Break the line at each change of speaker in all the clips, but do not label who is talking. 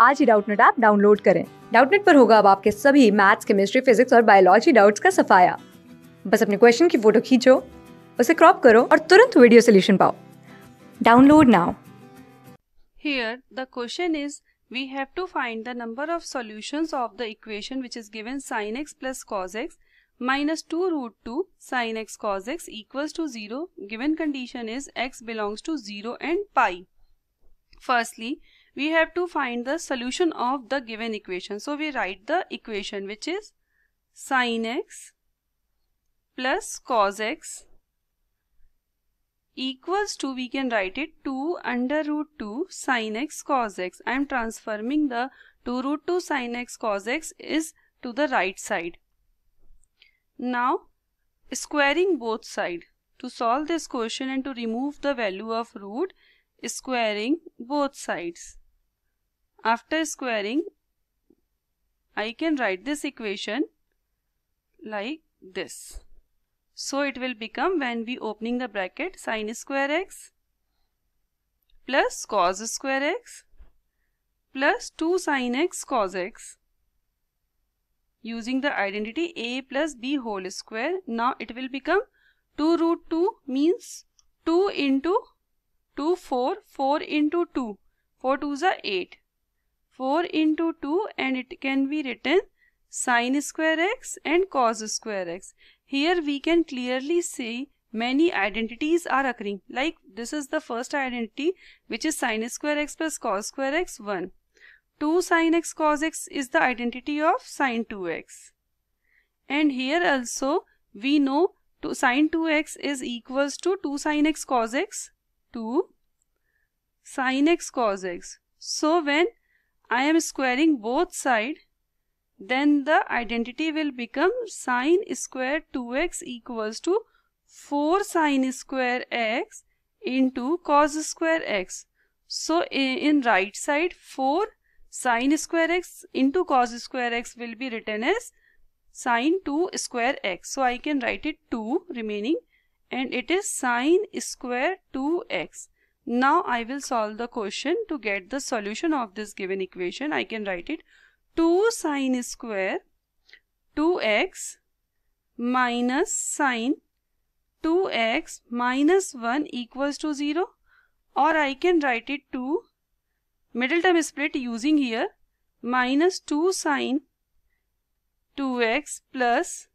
आज ही Doubtnut app download करें डाउटनेट पर होगा अब आपके सभी मैथ्स केमिस्ट्री फिजिक्स और बायोलॉजी डाउट्स का सफाया बस अपने क्वेश्चन की फोटो खींचो उसे क्रॉप करो और तुरंत वीडियो सोल्यूशन पाओ download now here the question is we have to find the number of solutions of the equation which is given sin x plus cos x minus 2 root 2 sin x cos x equals to 0 given condition is x belongs to 0 and pi. Firstly, we have to find the solution of the given equation. So we write the equation which is sin x plus cos x equals to we can write it 2 under root 2 sin x cos x. I am transforming the 2 root 2 sin x cos x is to the right side. Now squaring both side to solve this question and to remove the value of root squaring both sides. After squaring, I can write this equation like this. So it will become when we opening the bracket sine square x plus cos square x plus 2 sine x cos x using the identity a plus b whole square. Now it will become 2 root 2 means 2 into 2 4 4 into 2 4 2 is 8 4 into 2 and it can be written sine square x and cos square x. Here we can clearly see many identities are occurring like this is the first identity which is sine square x plus cos square x 1. 2 sine x cos x is the identity of sine 2x. And here also we know to sine 2x is equals to 2 sine x cos x 2 sine x cos x. So when I am squaring both side then the identity will become sine square 2x equals to 4 sine square x into cos square x. So in right side 4 sine square x into cos square x will be written as sine 2 square x. So I can write it 2 remaining and it is sine square 2x. Now I will solve the question to get the solution of this given equation. I can write it 2 sine square 2x minus sine 2x minus 1 equals to 0 or I can write it 2 middle term split using here minus 2 sine 2x plus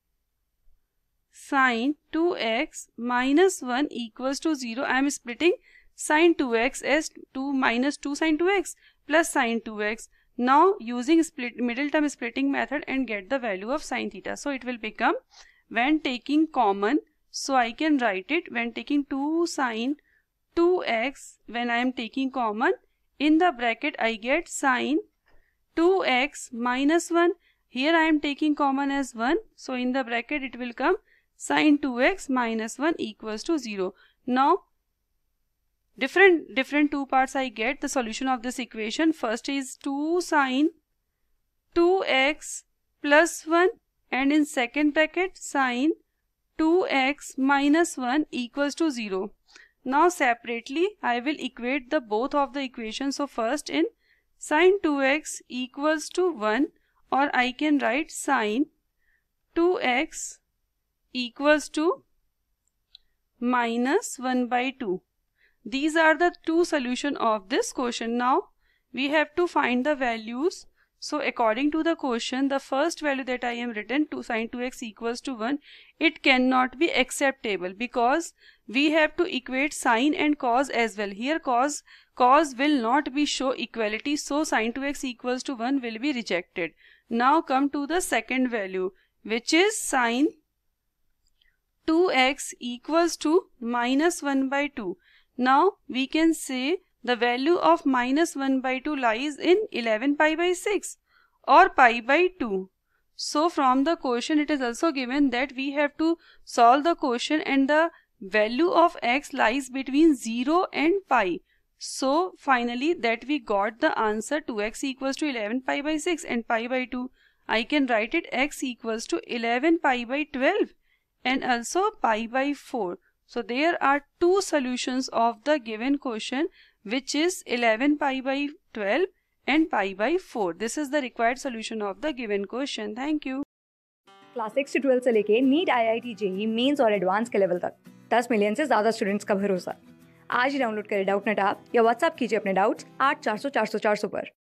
sine 2x minus 1 equals to 0. I am splitting sin 2x is 2 minus 2 sin 2x plus sin 2x. Now using split middle term splitting method and get the value of sin theta. So it will become when taking common. So I can write it when taking 2 sin 2x when I am taking common in the bracket I get sin 2x minus 1 here I am taking common as 1 so in the bracket it will come sin 2x minus 1 equals to 0 now different different two parts I get the solution of this equation first is 2 sine 2x plus 1 and in second bracket sine 2x minus 1 equals to 0 now separately I will equate the both of the equations so first in sine 2x equals to 1 or I can write sine 2x equals to minus 1 by 2 these are the two solution of this question. Now we have to find the values. So according to the question, the first value that I am written two sine 2x equals to 1, it cannot be acceptable because we have to equate sine and cos as well. Here cos, cos will not be show equality. So sine 2x equals to 1 will be rejected. Now come to the second value which is sine 2x equals to minus 1 by 2. Now we can say the value of minus 1 by 2 lies in 11 pi by 6 or pi by 2. So from the question it is also given that we have to solve the question and the value of x lies between 0 and pi. So finally that we got the answer 2x equals to 11 pi by 6 and pi by 2. I can write it x equals to 11 pi by 12 and also pi by 4. So there are two solutions of the given question which is 11 pi by 12 and pi by 4. This is the required solution of the given question. Thank you. Class six से twelfth से लेके NEET I I T JEE mains और advance के level तक दस million से ज़्यादा students का भरोसा आज ही डाउनलोड करें डाउट नेट आप या व्हाट्सअप कीजिए अपने डाउट्स आठ चार सौ चार सौ चार सौ पर